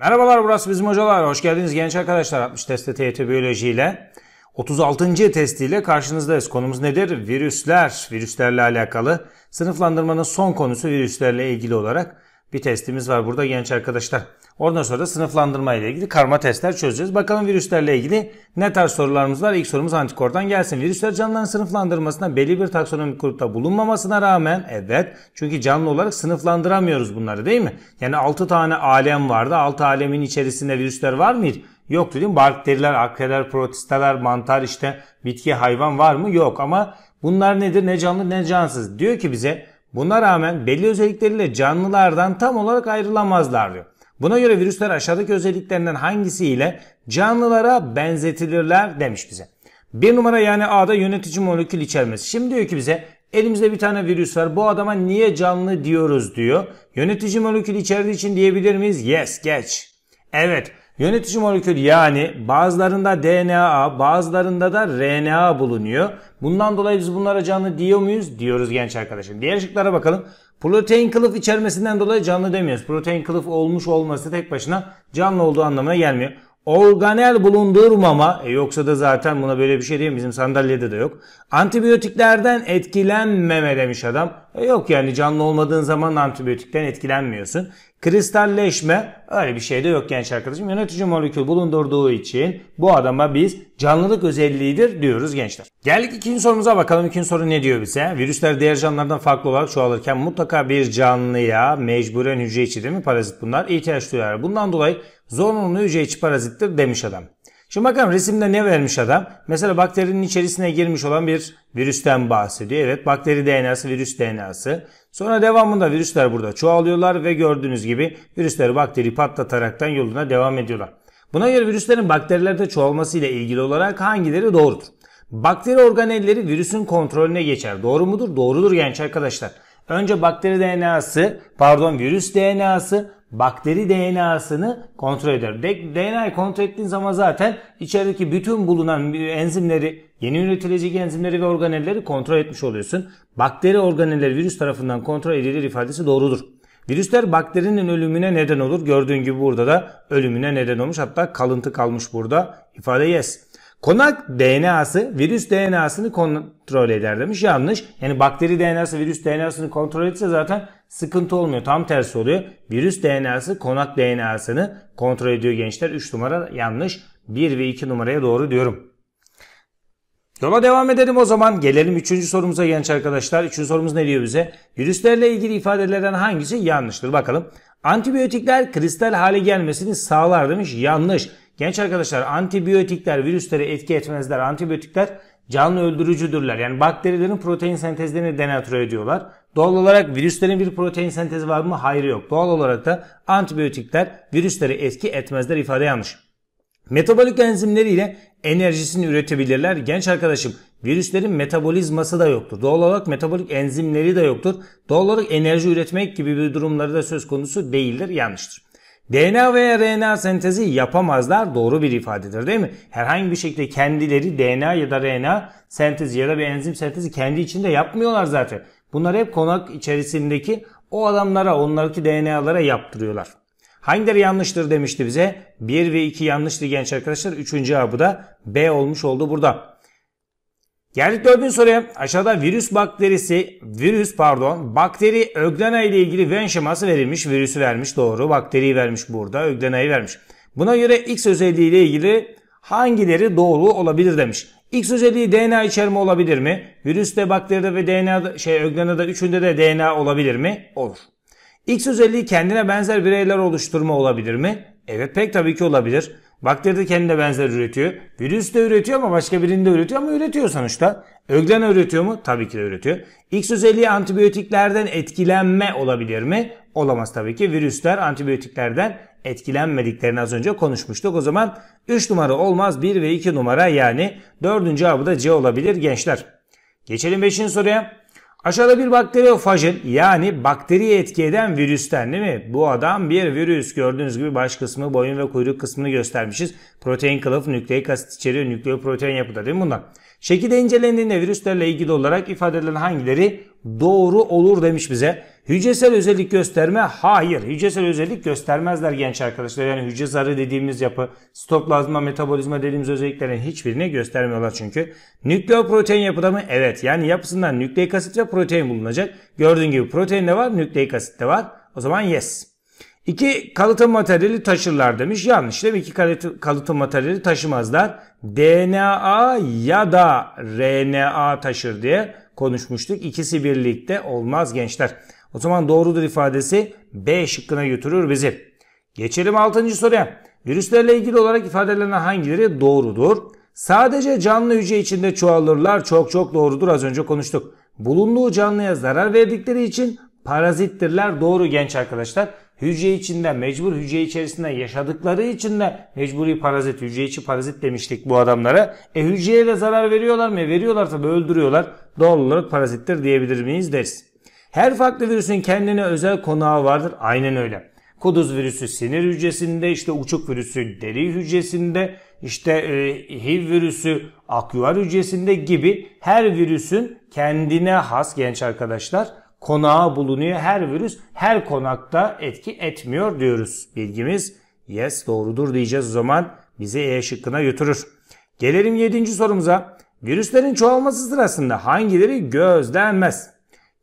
Merhabalar burası bizim hocalar. Hoş geldiniz genç arkadaşlar. 60 testte TYT Biyoloji ile 36. testiyle karşınızdayız. Konumuz nedir? Virüsler. Virüslerle alakalı. Sınıflandırmanın son konusu virüslerle ilgili olarak bir testimiz var burada genç arkadaşlar. Ondan sonra sınıflandırma ile ilgili karma testler çözeceğiz. Bakalım virüslerle ilgili ne tarz sorularımız var? İlk sorumuz antikordan gelsin. Virüsler canlıların sınıflandırmasına belli bir taksonomik grupta bulunmamasına rağmen evet çünkü canlı olarak sınıflandıramıyoruz bunları değil mi? Yani 6 tane alem vardı. 6 alemin içerisinde virüsler var mıydı? Yok dedim. Bakteriler, akreler, protistalar, mantar işte bitki, hayvan var mı? Yok ama bunlar nedir? Ne canlı ne cansız. Diyor ki bize Buna rağmen belli özellikleriyle canlılardan tam olarak ayrılamazlar diyor. Buna göre virüsler aşağıdaki özelliklerinden hangisiyle canlılara benzetilirler demiş bize. Bir numara yani A'da yönetici molekül içermesi. Şimdi diyor ki bize elimizde bir tane virüs var bu adama niye canlı diyoruz diyor. Yönetici molekül içerdiği için diyebilir miyiz? Yes geç. Evet Yönetici molekül yani bazılarında DNA, bazılarında da RNA bulunuyor. Bundan dolayı biz bunlara canlı diyor muyuz? Diyoruz genç arkadaşım. Diğer şıklara bakalım. Protein kılıf içermesinden dolayı canlı demiyoruz. Protein kılıf olmuş olması tek başına canlı olduğu anlamına gelmiyor. Organel bulundurmama e yoksa da zaten buna böyle bir şey değil bizim sandalyede de yok. Antibiyotiklerden etkilenmeme demiş adam. E yok yani canlı olmadığın zaman antibiyotikten etkilenmiyorsun. Kristalleşme öyle bir şey de yok genç arkadaşım. Yönetici molekül bulundurduğu için bu adama biz canlılık özelliğidir diyoruz gençler. Geldik ikinci sorumuza bakalım. İkinci soru ne diyor bize? Virüsler diğer canlılardan farklı olarak çoğalırken mutlaka bir canlıya mecburen hücre içi değil mi parazit bunlar ihtiyaç duyar. Bundan dolayı zorunlu hücre içi parazittir demiş adam. Şimdi bakalım resimde ne vermiş adam? Mesela bakterinin içerisine girmiş olan bir virüsten bahsediyor. Evet bakteri DNA'sı, virüs DNA'sı. Sonra devamında virüsler burada çoğalıyorlar ve gördüğünüz gibi virüsler bakteri patlataraktan yoluna devam ediyorlar. Buna göre virüslerin bakterilerde çoğalması ile ilgili olarak hangileri doğrudur? Bakteri organelleri virüsün kontrolüne geçer. Doğru mudur? Doğrudur genç arkadaşlar. Önce bakteri DNA'sı, pardon virüs DNA'sı bakteri DNA'sını kontrol eder. DNA'yı kontrol ettiğin zaman zaten içerideki bütün bulunan enzimleri, yeni üretilecek enzimleri ve organelleri kontrol etmiş oluyorsun. Bakteri organelleri virüs tarafından kontrol edilir ifadesi doğrudur. Virüsler bakterinin ölümüne neden olur. Gördüğün gibi burada da ölümüne neden olmuş. Hatta kalıntı kalmış burada. İfade yes. Konak DNA'sı virüs DNA'sını kontrol eder demiş. Yanlış. Yani bakteri DNA'sı virüs DNA'sını kontrol etse zaten sıkıntı olmuyor. Tam tersi oluyor. Virüs DNA'sı konak DNA'sını kontrol ediyor gençler. 3 numara yanlış. 1 ve 2 numaraya doğru diyorum. Yola devam edelim o zaman. Gelelim 3. sorumuza genç arkadaşlar. 3. sorumuz ne diyor bize? Virüslerle ilgili ifadelerden hangisi yanlıştır? Bakalım. Antibiyotikler kristal hale gelmesini sağlar demiş. Yanlış. Genç arkadaşlar antibiyotikler virüsleri etki etmezler. Antibiyotikler canlı öldürücüdürler. Yani bakterilerin protein sentezlerini denatüre ediyorlar. Doğal olarak virüslerin bir protein sentezi var mı? Hayır yok. Doğal olarak da antibiyotikler virüsleri etki etmezler ifade yanlış. Metabolik enzimleriyle enerjisini üretebilirler. Genç arkadaşım virüslerin metabolizması da yoktur. Doğal olarak metabolik enzimleri de yoktur. Doğal olarak enerji üretmek gibi bir durumları da söz konusu değildir. Yanlıştır. DNA veya RNA sentezi yapamazlar doğru bir ifadedir değil mi? Herhangi bir şekilde kendileri DNA ya da RNA sentezi ya da bir enzim sentezi kendi içinde yapmıyorlar zaten. Bunlar hep konak içerisindeki o adamlara, onlardaki DNA'lara yaptırıyorlar. Hangileri yanlıştır demişti bize? 1 ve 2 yanlıştı genç arkadaşlar. 3. cevabı da B olmuş oldu burada. Geldik dördüncü soruya. Aşağıda virüs bakterisi, virüs pardon, bakteri öglena ile ilgili Venn şeması verilmiş. Virüsü vermiş doğru. Bakteriyi vermiş burada. Öglena'yı vermiş. Buna göre X özelliği ile ilgili hangileri doğru olabilir demiş. X özelliği DNA içerme olabilir mi? Virüste, bakteride ve DNA şey öglenada üçünde de DNA olabilir mi? Olur. X özelliği kendine benzer bireyler oluşturma olabilir mi? Evet pek tabii ki olabilir. Bakteri de kendine benzer üretiyor. Virüs de üretiyor ama başka birini de üretiyor ama üretiyor sonuçta. Öglen üretiyor mu? Tabii ki de üretiyor. X özelliği antibiyotiklerden etkilenme olabilir mi? Olamaz tabii ki. Virüsler antibiyotiklerden etkilenmediklerini az önce konuşmuştuk. O zaman 3 numara olmaz 1 ve 2 numara yani 4. cevabı da C olabilir gençler. Geçelim 5. soruya. Aşağıda bir bakteriyofajın yani bakteriye etki eden virüsten değil mi? Bu adam bir virüs. Gördüğünüz gibi baş kısmı, boyun ve kuyruk kısmını göstermişiz. Protein kılıf, nükleik asit içeriyor, nükleoprotein yapıda değil mi bunlar? Şekilde incelendiğinde virüslerle ilgili olarak ifadelerin hangileri doğru olur demiş bize. Hücresel özellik gösterme hayır. Hücresel özellik göstermezler genç arkadaşlar. Yani hücre zarı dediğimiz yapı, stoplazma metabolizma dediğimiz özelliklerin hiçbirini göstermiyorlar çünkü. Nükleoprotein yapıda mı? Evet. Yani yapısından nükleik asit ve protein bulunacak. Gördüğün gibi protein de var, nükleik asit de var. O zaman yes. İki kalıtım materyali taşırlar demiş. Yanlış değil mi? İki kalıtım materyali taşımazlar. DNA ya da RNA taşır diye konuşmuştuk. İkisi birlikte olmaz gençler. O zaman doğrudur ifadesi B şıkkına götürür bizi. Geçelim 6. soruya. Virüslerle ilgili olarak ifadelenen hangileri doğrudur? Sadece canlı hücre içinde çoğalırlar çok çok doğrudur az önce konuştuk. Bulunduğu canlıya zarar verdikleri için parazittirler doğru genç arkadaşlar hücre içinde mecbur hücre içerisinde yaşadıkları için de mecburi parazit hücre içi parazit demiştik bu adamlara. E hücreye de zarar veriyorlar mı? E, veriyorlar tabi öldürüyorlar. Doğal olarak parazittir diyebilir miyiz deriz. Her farklı virüsün kendine özel konağı vardır. Aynen öyle. Kuduz virüsü sinir hücresinde, işte uçuk virüsü deri hücresinde, işte e, HIV virüsü aküvar hücresinde gibi her virüsün kendine has genç arkadaşlar konağı bulunuyor. Her virüs her konakta etki etmiyor diyoruz. Bilgimiz yes doğrudur diyeceğiz o zaman bizi E şıkkına götürür. Gelelim 7. sorumuza. Virüslerin çoğalması sırasında hangileri gözlenmez?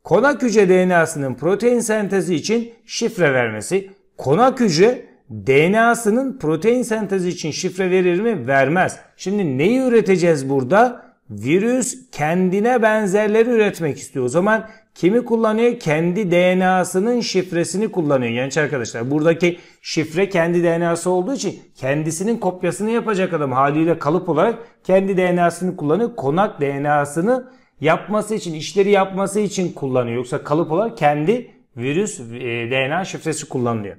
Konak hücre DNA'sının protein sentezi için şifre vermesi. Konak hücre DNA'sının protein sentezi için şifre verir mi? Vermez. Şimdi neyi üreteceğiz burada? Virüs kendine benzerleri üretmek istiyor. O zaman Kimi kullanıyor? Kendi DNA'sının şifresini kullanıyor genç arkadaşlar. Buradaki şifre kendi DNA'sı olduğu için kendisinin kopyasını yapacak adam haliyle kalıp olarak kendi DNA'sını kullanıyor. Konak DNA'sını yapması için, işleri yapması için kullanıyor. Yoksa kalıp olarak kendi virüs e, DNA şifresi kullanılıyor.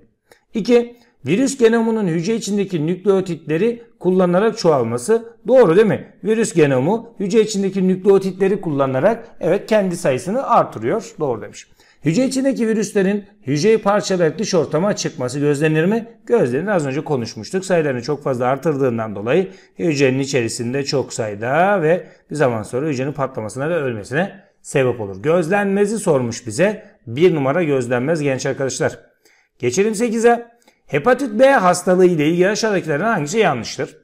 2. Virüs genomunun hücre içindeki nükleotitleri kullanarak çoğalması doğru değil mi? Virüs genomu hücre içindeki nükleotitleri kullanarak evet kendi sayısını artırıyor. Doğru demiş. Hücre içindeki virüslerin hücreyi parçalayıp dış ortama çıkması gözlenir mi? Gözlenir. Az önce konuşmuştuk. Sayılarını çok fazla artırdığından dolayı hücrenin içerisinde çok sayıda ve bir zaman sonra hücrenin patlamasına ve ölmesine sebep olur. Gözlenmezi sormuş bize. Bir numara gözlenmez genç arkadaşlar. Geçelim 8'e. Hepatit B hastalığı ile ilgili aşağıdakilerden hangisi yanlıştır?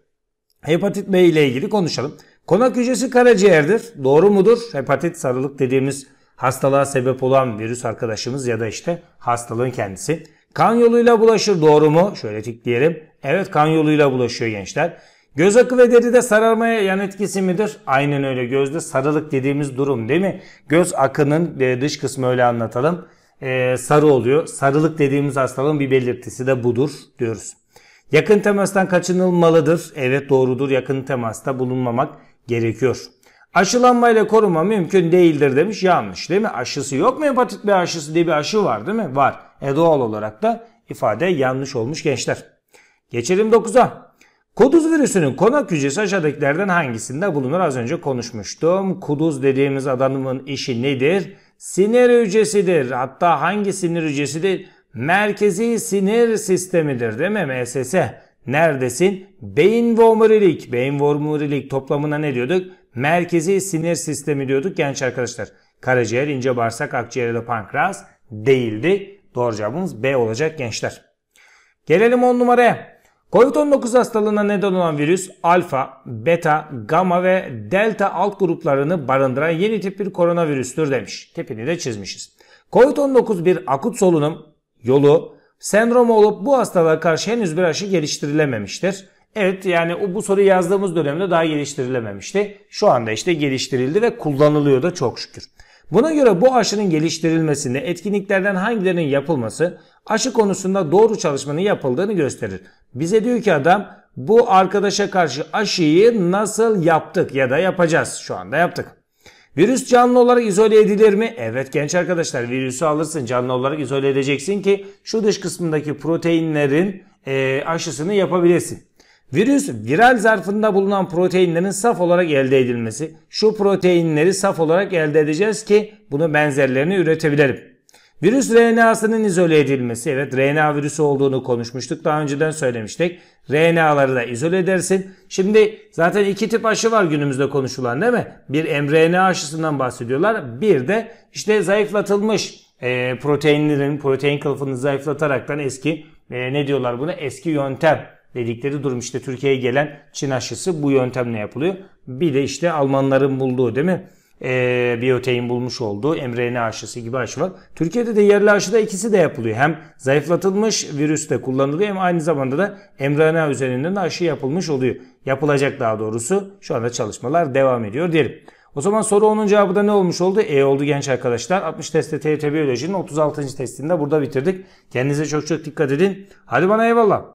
Hepatit B ile ilgili konuşalım. Konak hücresi karaciğerdir. Doğru mudur? Hepatit sarılık dediğimiz hastalığa sebep olan virüs arkadaşımız ya da işte hastalığın kendisi. Kan yoluyla bulaşır doğru mu? Şöyle tıklayalım. Evet kan yoluyla bulaşıyor gençler. Göz akı ve deride sararmaya yan etkisi midir? Aynen öyle gözde sarılık dediğimiz durum değil mi? Göz akının e, dış kısmı öyle anlatalım. Ee, sarı oluyor. Sarılık dediğimiz hastalığın bir belirtisi de budur diyoruz. Yakın temastan kaçınılmalıdır. Evet doğrudur yakın temasta bulunmamak gerekiyor. Aşılanmayla koruma mümkün değildir demiş yanlış değil mi? Aşısı yok mu hepatit B aşısı diye bir aşı var değil mi? Var. E doğal olarak da ifade yanlış olmuş gençler. Geçelim 9'a. Kuduz virüsünün konak hücresi aşağıdakilerden hangisinde bulunur? Az önce konuşmuştum. Kuduz dediğimiz adamın işi nedir? sinir hücresidir. Hatta hangi sinir hücresidir? Merkezi sinir sistemidir değil mi? MSS. Neredesin? Beyin ve Beyin ve toplamına ne diyorduk? Merkezi sinir sistemi diyorduk genç arkadaşlar. Karaciğer, ince bağırsak, akciğer ya da pankreas değildi. Doğru cevabımız B olacak gençler. Gelelim 10 numaraya. Covid-19 hastalığına neden olan virüs alfa, beta, gamma ve delta alt gruplarını barındıran yeni tip bir koronavirüstür demiş. Tipini de çizmişiz. Covid-19 bir akut solunum yolu sendromu olup bu hastalığa karşı henüz bir aşı geliştirilememiştir. Evet yani bu soru yazdığımız dönemde daha geliştirilememişti. Şu anda işte geliştirildi ve kullanılıyor da çok şükür. Buna göre bu aşının geliştirilmesinde etkinliklerden hangilerinin yapılması aşı konusunda doğru çalışmanın yapıldığını gösterir. Bize diyor ki adam bu arkadaşa karşı aşıyı nasıl yaptık ya da yapacağız şu anda yaptık. Virüs canlı olarak izole edilir mi? Evet genç arkadaşlar virüsü alırsın canlı olarak izole edeceksin ki şu dış kısmındaki proteinlerin e, aşısını yapabilirsin. Virüs viral zarfında bulunan proteinlerin saf olarak elde edilmesi. Şu proteinleri saf olarak elde edeceğiz ki bunu benzerlerini üretebilirim. Virüs RNA'sının izole edilmesi. Evet RNA virüsü olduğunu konuşmuştuk. Daha önceden söylemiştik. RNA'ları da izole edersin. Şimdi zaten iki tip aşı var günümüzde konuşulan değil mi? Bir mRNA aşısından bahsediyorlar. Bir de işte zayıflatılmış e, proteinlerin, protein kılıfını zayıflataraktan eski e, ne diyorlar buna? Eski yöntem dedikleri durum işte Türkiye'ye gelen Çin aşısı bu yöntemle yapılıyor. Bir de işte Almanların bulduğu değil mi? E, ee, biyotein bulmuş olduğu mRNA aşısı gibi aşı var. Türkiye'de de yerli aşıda ikisi de yapılıyor. Hem zayıflatılmış virüs de kullanılıyor hem aynı zamanda da mRNA üzerinden de aşı yapılmış oluyor. Yapılacak daha doğrusu şu anda çalışmalar devam ediyor diyelim. O zaman soru onun cevabı da ne olmuş oldu? E oldu genç arkadaşlar. 60 testte TYT Biyoloji'nin 36. testini de burada bitirdik. Kendinize çok çok dikkat edin. Hadi bana eyvallah.